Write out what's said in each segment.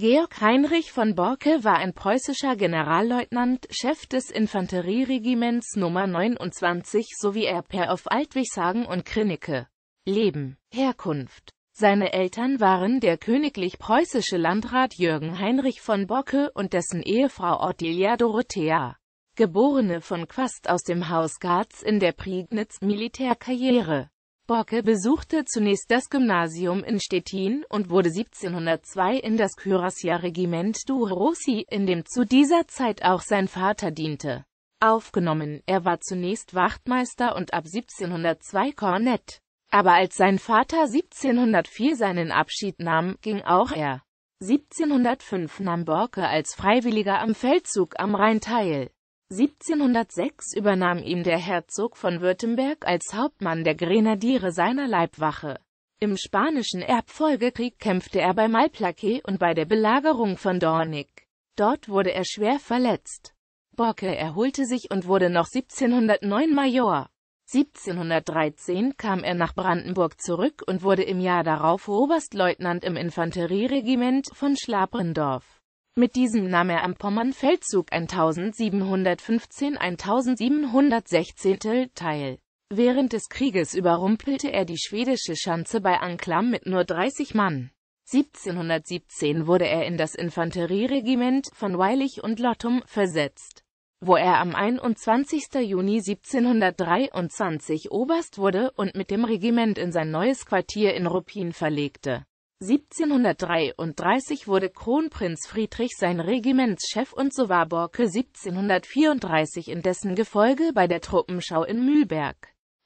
Georg Heinrich von Borke war ein preußischer Generalleutnant, Chef des Infanterieregiments Nummer 29 sowie Erbherr auf Altwigshagen und Krinicke. Leben, Herkunft Seine Eltern waren der königlich-preußische Landrat Jürgen Heinrich von Borke und dessen Ehefrau Ottilia Dorothea, geborene von Quast aus dem Haus Garz in der Prignitz, Militärkarriere Borke besuchte zunächst das Gymnasium in Stettin und wurde 1702 in das Kürassier-Regiment du Rossi, in dem zu dieser Zeit auch sein Vater diente, aufgenommen. Er war zunächst Wachtmeister und ab 1702 Kornett. Aber als sein Vater 1704 seinen Abschied nahm, ging auch er. 1705 nahm Borke als Freiwilliger am Feldzug am Rhein teil. 1706 übernahm ihm der Herzog von Württemberg als Hauptmann der Grenadiere seiner Leibwache. Im Spanischen Erbfolgekrieg kämpfte er bei Malplaquet und bei der Belagerung von Dornig. Dort wurde er schwer verletzt. Borke erholte sich und wurde noch 1709 Major. 1713 kam er nach Brandenburg zurück und wurde im Jahr darauf Oberstleutnant im Infanterieregiment von Schlabrendorf. Mit diesem nahm er am Pommernfeldzug 1715-1716 teil. Während des Krieges überrumpelte er die schwedische Schanze bei Anklam mit nur 30 Mann. 1717 wurde er in das Infanterieregiment von Weilich und Lottum versetzt, wo er am 21. Juni 1723 Oberst wurde und mit dem Regiment in sein neues Quartier in Ruppin verlegte 1733 wurde Kronprinz Friedrich sein Regimentschef und so war Borke 1734 in dessen Gefolge bei der Truppenschau in Mühlberg.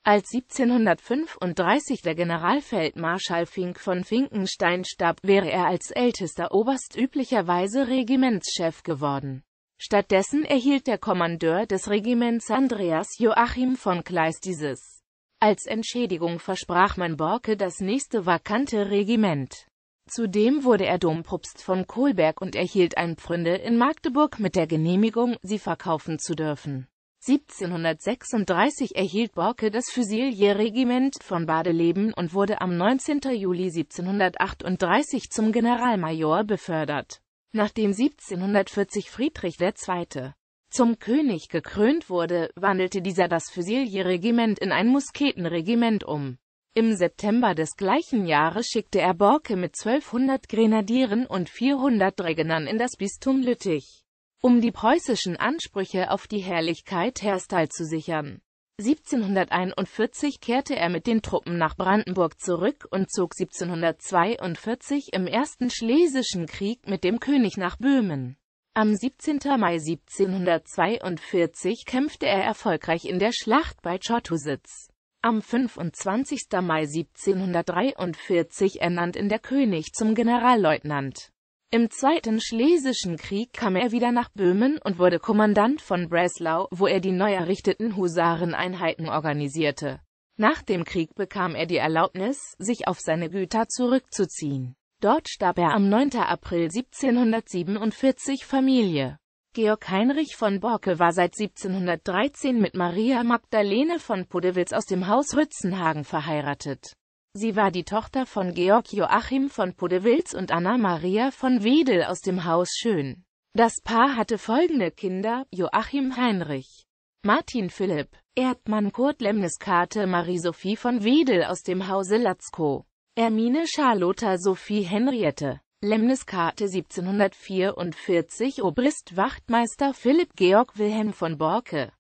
Als 1735 der Generalfeldmarschall Fink von Finkenstein starb, wäre er als ältester Oberst üblicherweise Regimentschef geworden. Stattdessen erhielt der Kommandeur des Regiments Andreas Joachim von Kleist dieses als Entschädigung versprach man Borke das nächste vakante Regiment. Zudem wurde er Dompropst von Kohlberg und erhielt ein Pfründe in Magdeburg mit der Genehmigung, sie verkaufen zu dürfen. 1736 erhielt Borke das Fusilierregiment von Badeleben und wurde am 19. Juli 1738 zum Generalmajor befördert. Nachdem 1740 Friedrich II zum König gekrönt wurde, wandelte dieser das Fusilierregiment in ein Musketenregiment um. Im September des gleichen Jahres schickte er Borke mit 1200 Grenadieren und 400 Dregenern in das Bistum Lüttich, um die preußischen Ansprüche auf die Herrlichkeit Herstal zu sichern. 1741 kehrte er mit den Truppen nach Brandenburg zurück und zog 1742 im ersten Schlesischen Krieg mit dem König nach Böhmen. Am 17. Mai 1742 kämpfte er erfolgreich in der Schlacht bei Chotusitz. Am 25. Mai 1743 ernannt ihn der König zum Generalleutnant. Im Zweiten Schlesischen Krieg kam er wieder nach Böhmen und wurde Kommandant von Breslau, wo er die neu errichteten Husareneinheiten organisierte. Nach dem Krieg bekam er die Erlaubnis, sich auf seine Güter zurückzuziehen. Dort starb er am 9. April 1747 Familie. Georg Heinrich von Borke war seit 1713 mit Maria Magdalene von Podewitz aus dem Haus Rützenhagen verheiratet. Sie war die Tochter von Georg Joachim von Podewils und Anna Maria von Wedel aus dem Haus Schön. Das Paar hatte folgende Kinder, Joachim Heinrich, Martin Philipp, Erdmann Kurt Lemniskate Marie-Sophie von Wedel aus dem Hause Latzko. Ermine Charlotta Sophie Henriette Lemniskate 1744 Obrist Wachtmeister Philipp Georg Wilhelm von Borke